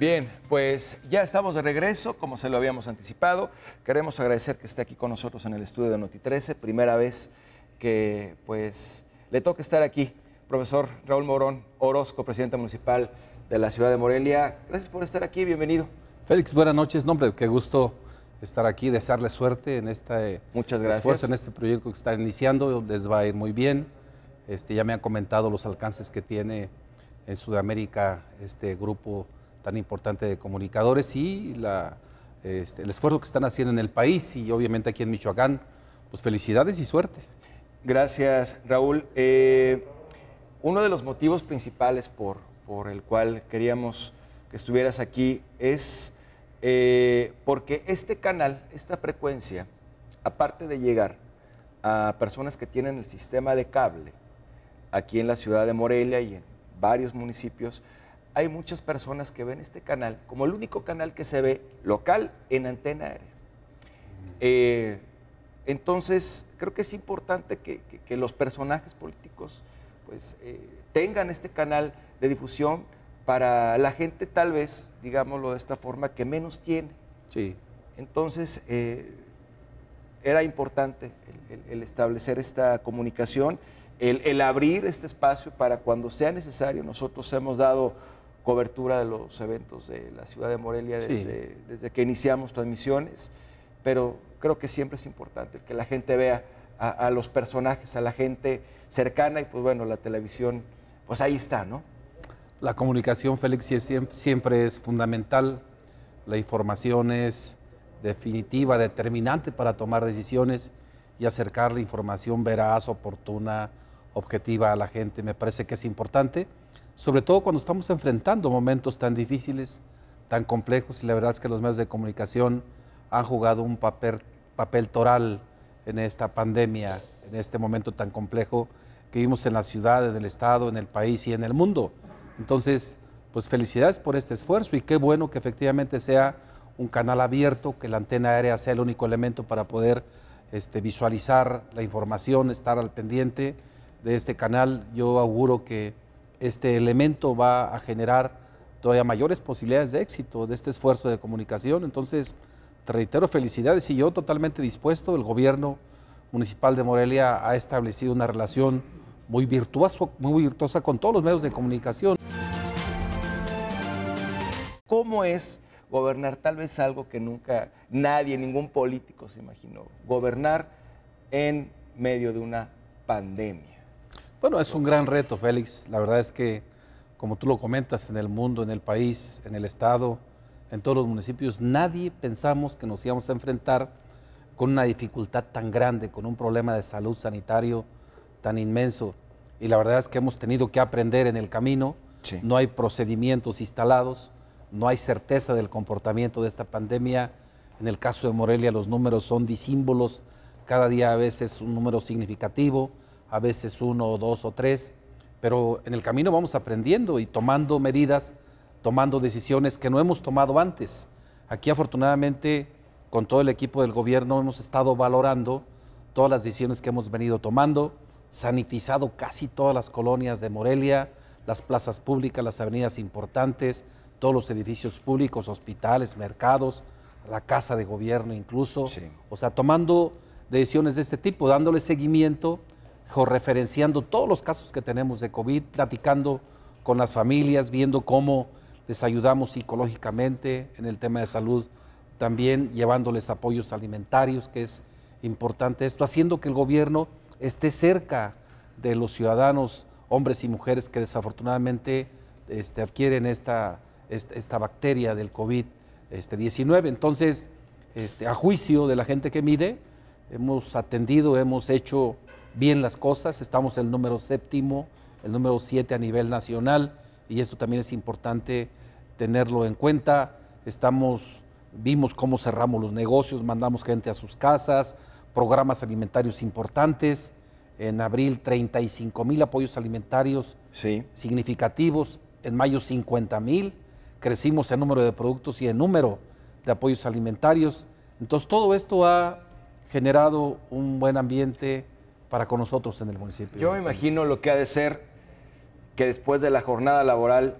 Bien, pues ya estamos de regreso, como se lo habíamos anticipado. Queremos agradecer que esté aquí con nosotros en el estudio de Noti 13, primera vez que pues le toca estar aquí. Profesor Raúl Morón Orozco, presidente municipal de la ciudad de Morelia. Gracias por estar aquí, bienvenido. Félix, buenas noches. nombre qué gusto estar aquí, desearle suerte en este Muchas gracias. esfuerzo, en este proyecto que está iniciando. Les va a ir muy bien. Este, ya me han comentado los alcances que tiene en Sudamérica este grupo tan importante de comunicadores y este, el esfuerzo que están haciendo en el país y obviamente aquí en Michoacán. Pues felicidades y suerte. Gracias, Raúl. Eh, uno de los motivos principales por, el cual queríamos que estuvieras aquí es eh, porque este canal, esta frecuencia, aparte de llegar a personas que tienen el sistema de cable aquí en la ciudad de Morelia y en varios municipios, hay muchas personas que ven este canal como el único canal que se ve local en antena aérea. Eh, entonces, creo que es importante que, los personajes políticos pues, eh, tengan este canal de difusión para la gente tal vez, digámoslo de esta forma, que menos tiene. Sí. Entonces, eh, era importante el, establecer esta comunicación, el abrir este espacio para cuando sea necesario. Nosotros hemos dado cobertura de los eventos de la ciudad de Morelia desde, desde que iniciamos transmisiones, pero creo que siempre es importante que la gente vea a, a, los personajes, a la gente cercana y pues bueno, la televisión, pues ahí está, ¿no? La comunicación, Félix, siempre es fundamental, la información es definitiva, determinante para tomar decisiones y acercar la información veraz, oportuna, objetiva a la gente, me parece que es importante sobre todo cuando estamos enfrentando momentos tan difíciles, tan complejos, y la verdad es que los medios de comunicación han jugado un papel, papel toral en esta pandemia, en este momento tan complejo que vimos en las ciudades en el Estado, en el país y en el mundo. Entonces, pues felicidades por este esfuerzo y qué bueno que efectivamente sea un canal abierto, que la antena aérea sea el único elemento para poder este, visualizar la información, estar al pendiente de este canal. Yo auguro que este elemento va a generar todavía mayores posibilidades de éxito de este esfuerzo de comunicación. Entonces, reitero, felicidades y yo totalmente dispuesto. El gobierno municipal de Morelia ha establecido una relación muy, muy virtuosa con todos los medios de comunicación. ¿Cómo es gobernar? Tal vez algo que nunca nadie, ningún político se imaginó. Gobernar en medio de una pandemia. Bueno, es un gran reto, Félix. La verdad es que, como tú lo comentas, en el mundo, en el país, en el Estado, en todos los municipios, nadie pensamos que nos íbamos a enfrentar con una dificultad tan grande, con un problema de salud sanitario tan inmenso. Y la verdad es que hemos tenido que aprender en el camino. No hay procedimientos instalados, no hay certeza del comportamiento de esta pandemia. En el caso de Morelia los números son disímbolos, cada día a veces un número significativo, a veces uno o dos o tres, pero en el camino vamos aprendiendo y tomando medidas, tomando decisiones que no hemos tomado antes. Aquí afortunadamente con todo el equipo del gobierno hemos estado valorando todas las decisiones que hemos venido tomando, sanitizado casi todas las colonias de Morelia, las plazas públicas, las avenidas importantes, todos los edificios públicos, hospitales, mercados, la casa de gobierno incluso. O sea, tomando decisiones de este tipo, dándole seguimiento referenciando todos los casos que tenemos de COVID, platicando con las familias, viendo cómo les ayudamos psicológicamente en el tema de salud, también llevándoles apoyos alimentarios, que es importante esto, haciendo que el gobierno esté cerca de los ciudadanos, hombres y mujeres que desafortunadamente este, adquieren esta, bacteria del COVID-19. Este, Entonces, este, a juicio de la gente que mide, hemos atendido, hemos hecho bien las cosas. Estamos el número séptimo, el número siete a nivel nacional y esto también es importante tenerlo en cuenta. Estamos, vimos cómo cerramos los negocios, mandamos gente a sus casas, programas alimentarios importantes. En abril 35 mil apoyos alimentarios sí. significativos, en mayo 50 mil, crecimos en número de productos y en número de apoyos alimentarios. Entonces todo esto ha generado un buen ambiente para con nosotros en el municipio. Yo me imagino lo que ha de ser que después de la jornada laboral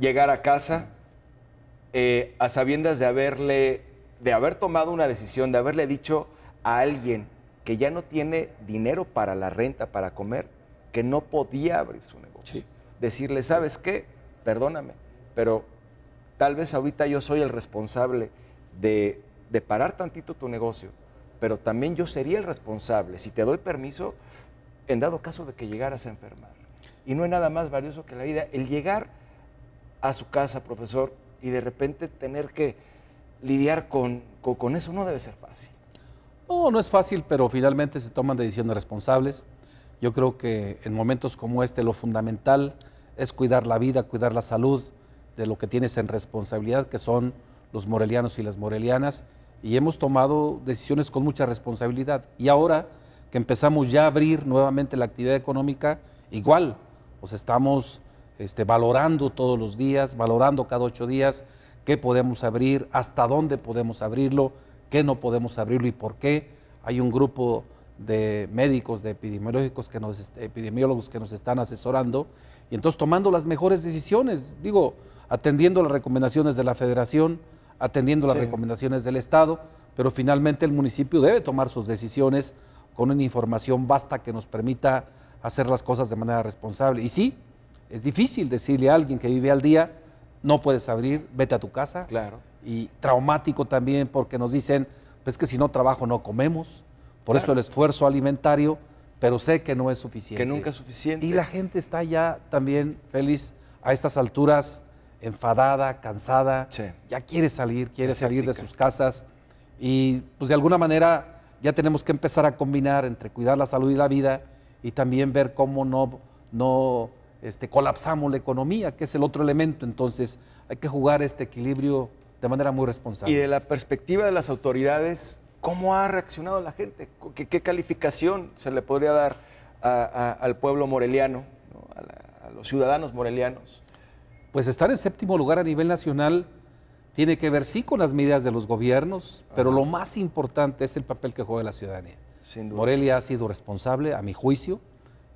llegar a casa eh, a sabiendas de haberle, de haber tomado una decisión, de haberle dicho a alguien que ya no tiene dinero para la renta, para comer, que no podía abrir su negocio. Decirle, ¿sabes qué? Perdóname, pero tal vez ahorita yo soy el responsable de parar tantito tu negocio, pero también yo sería el responsable, si te doy permiso, en dado caso de que llegaras a enfermar. Y no hay nada más valioso que la vida, el llegar a su casa, profesor, y de repente tener que lidiar con, eso no debe ser fácil. No, no es fácil, pero finalmente se toman decisiones responsables. Yo creo que en momentos como este lo fundamental es cuidar la vida, cuidar la salud de lo que tienes en responsabilidad, que son los morelianos y las morelianas, y hemos tomado decisiones con mucha responsabilidad. Y ahora que empezamos ya a abrir nuevamente la actividad económica, igual, pues estamos este, valorando todos los días, valorando cada ocho días qué podemos abrir, hasta dónde podemos abrirlo, qué no podemos abrirlo y por qué. Hay un grupo de médicos, de epidemiológicos que nos, este, epidemiólogos que nos están asesorando y entonces tomando las mejores decisiones, digo, atendiendo las recomendaciones de la federación, atendiendo las recomendaciones del Estado, pero finalmente el municipio debe tomar sus decisiones con una información vasta que nos permita hacer las cosas de manera responsable. Y sí, es difícil decirle a alguien que vive al día, no puedes abrir, vete a tu casa. Claro. Y traumático también porque nos dicen, pues que si no trabajo no comemos. Por eso el esfuerzo alimentario, pero sé que no es suficiente. Que nunca es suficiente. Y la gente está ya también feliz a estas alturas enfadada, cansada, ya quiere salir, quiere salir de sus casas y pues de alguna manera ya tenemos que empezar a combinar entre cuidar la salud y la vida y también ver cómo no, no este, colapsamos la economía, que es el otro elemento. Entonces hay que jugar este equilibrio de manera muy responsable. Y de la perspectiva de las autoridades, ¿cómo ha reaccionado la gente? ¿Qué, calificación se le podría dar al pueblo moreliano, a los ciudadanos morelianos? pues estar en séptimo lugar a nivel nacional tiene que ver sí con las medidas de los gobiernos, pero lo más importante es el papel que juega la ciudadanía. Morelia ha sido responsable, a mi juicio,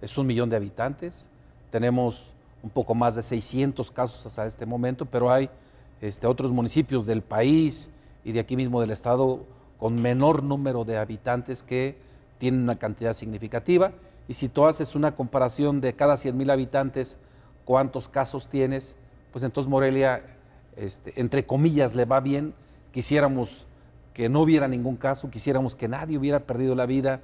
es un millón de habitantes, tenemos un poco más de 600 casos hasta este momento, pero hay este, otros municipios del país y de aquí mismo del estado con menor número de habitantes que tienen una cantidad significativa. Y si tú haces una comparación de cada 100 mil habitantes, cuántos casos tienes, pues entonces Morelia, este, entre comillas, le va bien. Quisiéramos que no hubiera ningún caso, quisiéramos que nadie hubiera perdido la vida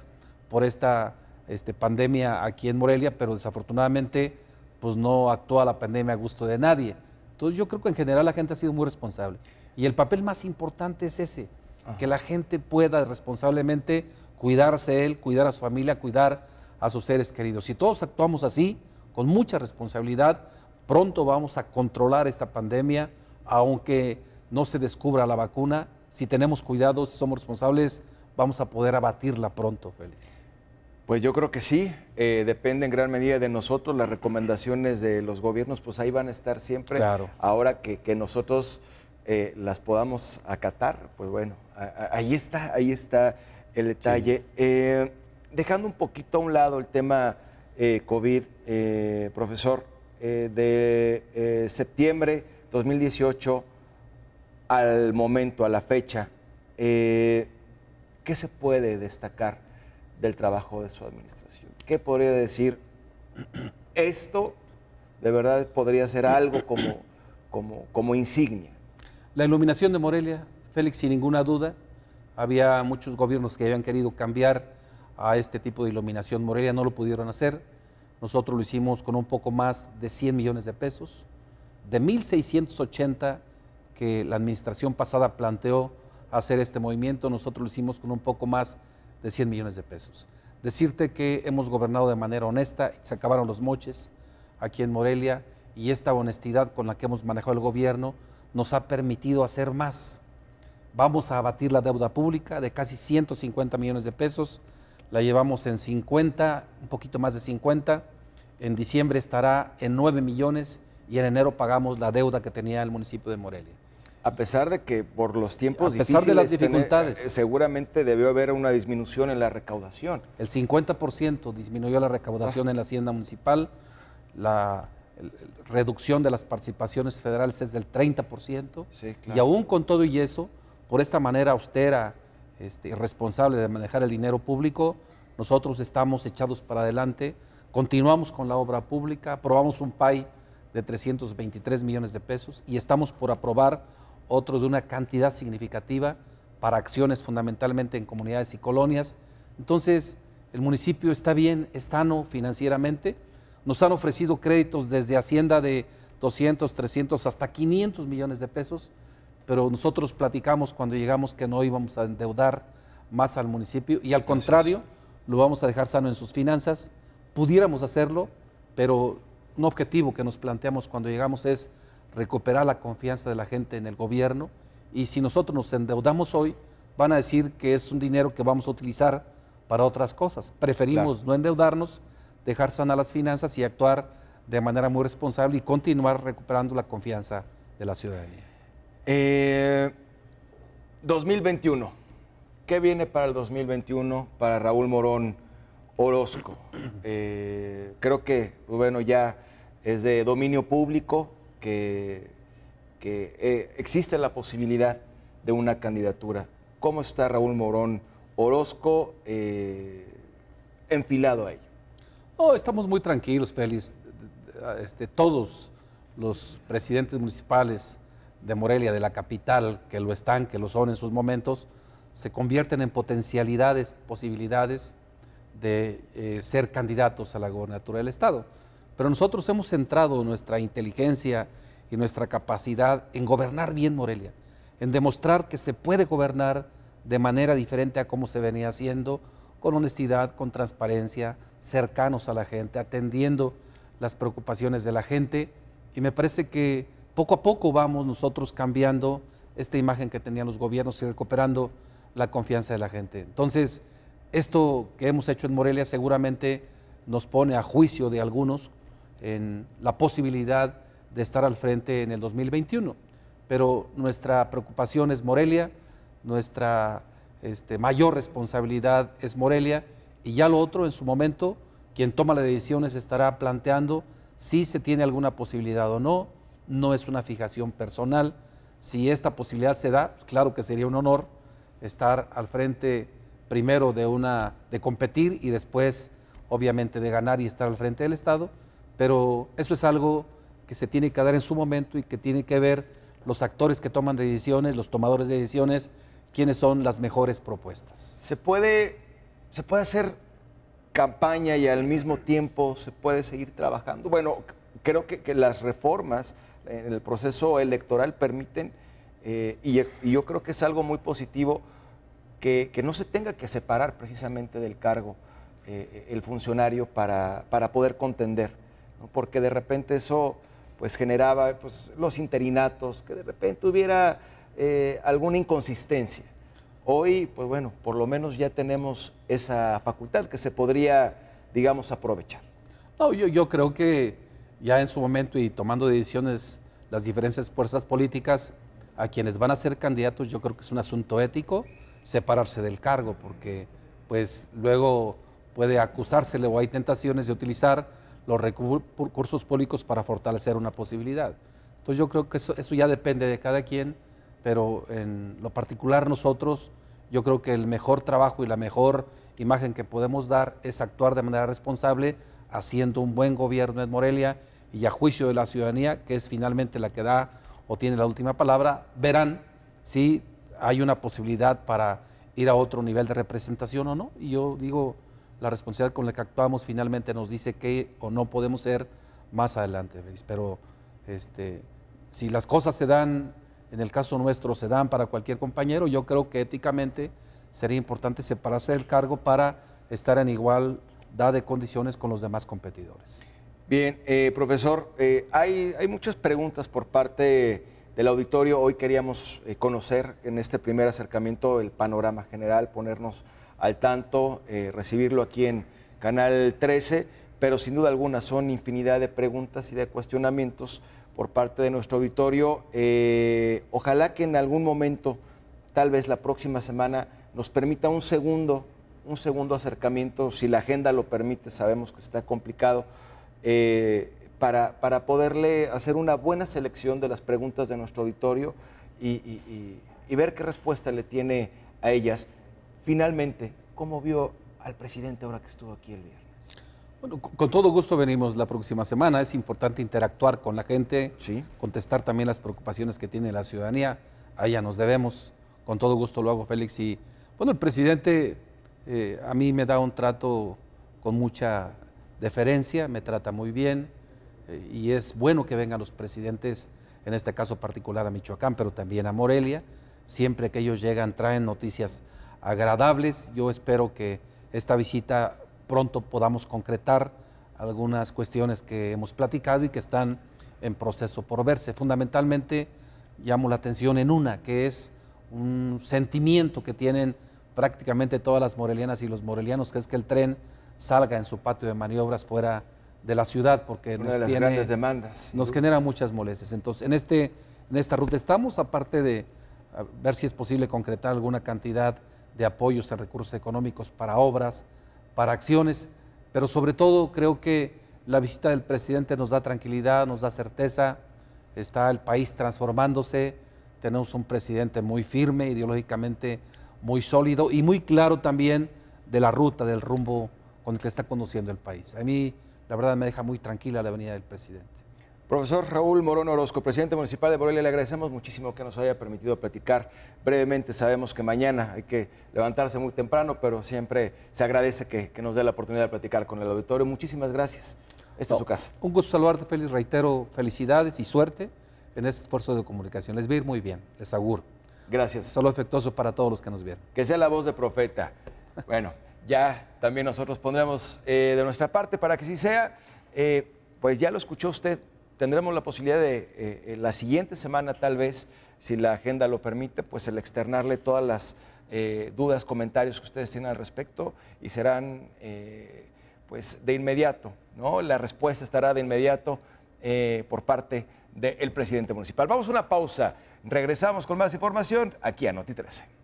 por esta este, pandemia aquí en Morelia, pero desafortunadamente pues no actúa la pandemia a gusto de nadie. Entonces yo creo que en general la gente ha sido muy responsable. Y el papel más importante es ese, que la gente pueda responsablemente cuidarse él, cuidar a su familia, cuidar a sus seres queridos. Si todos actuamos así, con mucha responsabilidad, Pronto vamos a controlar esta pandemia, aunque no se descubra la vacuna. Si tenemos cuidado, si somos responsables, vamos a poder abatirla pronto, Félix. Pues yo creo que sí, eh, depende en gran medida de nosotros, las recomendaciones de los gobiernos, pues ahí van a estar siempre. Claro. Ahora que, nosotros eh, las podamos acatar, pues bueno, ahí está, ahí está el detalle. Eh, dejando un poquito a un lado el tema COVID, profesor, eh, de eh, septiembre 2018 al momento, a la fecha, eh, ¿qué se puede destacar del trabajo de su administración? ¿Qué podría decir? Esto de verdad podría ser algo como, como, como insignia. La iluminación de Morelia, Félix, sin ninguna duda, había muchos gobiernos que habían querido cambiar a este tipo de iluminación. Morelia no lo pudieron hacer nosotros lo hicimos con un poco más de 100 millones de pesos, de 1.680 que la administración pasada planteó hacer este movimiento, nosotros lo hicimos con un poco más de 100 millones de pesos. Decirte que hemos gobernado de manera honesta, se acabaron los moches aquí en Morelia y esta honestidad con la que hemos manejado el gobierno nos ha permitido hacer más. Vamos a abatir la deuda pública de casi 150 millones de pesos, la llevamos en 50, un poquito más de 50, en diciembre estará en 9 millones y en enero pagamos la deuda que tenía el municipio de Morelia. A pesar de que por los tiempos a pesar de las dificultades, eh, seguramente debió haber una disminución en la recaudación. El 50% disminuyó la recaudación ah. en la hacienda municipal, la reducción de las participaciones federales es del 30%, y aún con todo y eso, por esta manera austera, este, responsable de manejar el dinero público, nosotros estamos echados para adelante, continuamos con la obra pública, aprobamos un PAI de 323 millones de pesos y estamos por aprobar otro de una cantidad significativa para acciones fundamentalmente en comunidades y colonias. Entonces, el municipio está bien, está sano financieramente. Nos han ofrecido créditos desde Hacienda de 200, 300 hasta 500 millones de pesos pero nosotros platicamos cuando llegamos que no íbamos a endeudar más al municipio y al contrario, lo vamos a dejar sano en sus finanzas. Pudiéramos hacerlo, pero un objetivo que nos planteamos cuando llegamos es recuperar la confianza de la gente en el gobierno y si nosotros nos endeudamos hoy, van a decir que es un dinero que vamos a utilizar para otras cosas. Preferimos no endeudarnos, dejar sanas las finanzas y actuar de manera muy responsable y continuar recuperando la confianza de la ciudadanía. 2021. Eh, ¿Qué viene para el 2021 para Raúl Morón Orozco? Eh, creo que, pues bueno, ya es de dominio público que, eh, existe la posibilidad de una candidatura. ¿Cómo está Raúl Morón Orozco enfilado ahí? No, oh, estamos muy tranquilos, Félix. Este, todos los presidentes municipales de Morelia, de la capital, que lo están, que lo son en sus momentos, se convierten en potencialidades, posibilidades de eh, ser candidatos a la gobernatura del Estado. Pero nosotros hemos centrado nuestra inteligencia y nuestra capacidad en gobernar bien Morelia, en demostrar que se puede gobernar de manera diferente a cómo se venía haciendo, con honestidad, con transparencia, cercanos a la gente, atendiendo las preocupaciones de la gente. Y me parece que poco a poco vamos nosotros cambiando esta imagen que tenían los gobiernos y recuperando la confianza de la gente. Entonces, esto que hemos hecho en Morelia seguramente nos pone a juicio de algunos en la posibilidad de estar al frente en el 2021. Pero nuestra preocupación es Morelia, nuestra este, mayor responsabilidad es Morelia y ya lo otro en su momento, quien toma las decisiones estará planteando si se tiene alguna posibilidad o no, no es una fijación personal. Si esta posibilidad se da, pues claro que sería un honor estar al frente primero de una de competir y después obviamente de ganar y estar al frente del Estado, pero eso es algo que se tiene que dar en su momento y que tiene que ver los actores que toman decisiones, los tomadores de decisiones, quiénes son las mejores propuestas. Se puede se puede hacer campaña y al mismo tiempo se puede seguir trabajando. Bueno, creo que las reformas en el proceso electoral permiten, eh, y, yo creo que es algo muy positivo, que, que no se tenga que separar precisamente del cargo eh, el funcionario para, para poder contender, porque de repente eso pues generaba pues, los interinatos, que de repente hubiera eh, alguna inconsistencia. Hoy, pues bueno, por lo menos ya tenemos esa facultad que se podría, digamos, aprovechar. No, yo, yo creo que ya en su momento y tomando decisiones las diferentes fuerzas políticas, a quienes van a ser candidatos, yo creo que es un asunto ético separarse del cargo, porque pues luego puede acusársele o hay tentaciones de utilizar los recursos públicos para fortalecer una posibilidad. Entonces yo creo que eso, eso ya depende de cada quien, pero en lo particular nosotros, yo creo que el mejor trabajo y la mejor imagen que podemos dar es actuar de manera responsable haciendo un buen gobierno en Morelia y a juicio de la ciudadanía, que es finalmente la que da o tiene la última palabra, verán si hay una posibilidad para ir a otro nivel de representación o no. Y yo digo, la responsabilidad con la que actuamos finalmente nos dice que o no podemos ser más adelante, pero este, si las cosas se dan, en el caso nuestro, se dan para cualquier compañero, yo creo que éticamente sería importante separarse del cargo para estar en igual da de condiciones con los demás competidores. Bien, eh, profesor, eh, hay, hay, muchas preguntas por parte del auditorio. Hoy queríamos eh, conocer en este primer acercamiento el panorama general, ponernos al tanto, recibirlo aquí en Canal 13, pero sin duda alguna son infinidad de preguntas y de cuestionamientos por parte de nuestro auditorio. ojalá que en algún momento, tal vez la próxima semana, nos permita un segundo un segundo acercamiento, si la agenda lo permite, sabemos que está complicado, eh, para, para, poderle hacer una buena selección de las preguntas de nuestro auditorio y, ver qué respuesta le tiene a ellas. Finalmente, ¿cómo vio al presidente ahora que estuvo aquí el viernes? Bueno, con todo gusto venimos la próxima semana. Es importante interactuar con la gente, sí. contestar también las preocupaciones que tiene la ciudadanía. A ella nos debemos. Con todo gusto lo hago, Félix. Y bueno, el presidente eh, a mí me da un trato con mucha deferencia, me trata muy bien eh, y es bueno que vengan los presidentes, en este caso particular a Michoacán, pero también a Morelia. Siempre que ellos llegan traen noticias agradables. Yo espero que esta visita pronto podamos concretar algunas cuestiones que hemos platicado y que están en proceso por verse. Fundamentalmente llamo la atención en una, que es un sentimiento que tienen prácticamente todas las morelianas y los morelianos, que es que el tren salga en su patio de maniobras fuera de la ciudad, porque nos, demandas, nos genera muchas molestias. Entonces, en, este, en esta ruta estamos, aparte de ver si es posible concretar alguna cantidad de apoyos en recursos económicos para obras, para acciones, pero sobre todo creo que la visita del presidente nos da tranquilidad, nos da certeza, está el país transformándose, tenemos un presidente muy firme ideológicamente muy sólido y muy claro también de la ruta, del rumbo con el que está conduciendo el país. A mí, la verdad, me deja muy tranquila la venida del presidente. Profesor Raúl Morón Orozco, presidente municipal de Morelia, le agradecemos muchísimo que nos haya permitido platicar brevemente. Sabemos que mañana hay que levantarse muy temprano, pero siempre se agradece que, nos dé la oportunidad de platicar con el auditorio. Muchísimas gracias. Esta es su casa. Un gusto saludarte, Félix. Reitero, felicidades y suerte en este esfuerzo de comunicación. Les va a ir muy bien, les auguro. Gracias. Solo efectuoso para todos los que nos vieron. Que sea la voz de profeta. Bueno, ya también nosotros pondremos eh, de nuestra parte para que sí sea. Eh, pues ya lo escuchó usted. Tendremos la posibilidad de eh, la siguiente semana, tal vez, si la agenda lo permite, pues el externarle todas las dudas, comentarios que ustedes tienen al respecto y serán pues de inmediato, ¿no? La respuesta estará de inmediato por parte de del presidente municipal. Vamos a una pausa. Regresamos con más información aquí a Noti 13.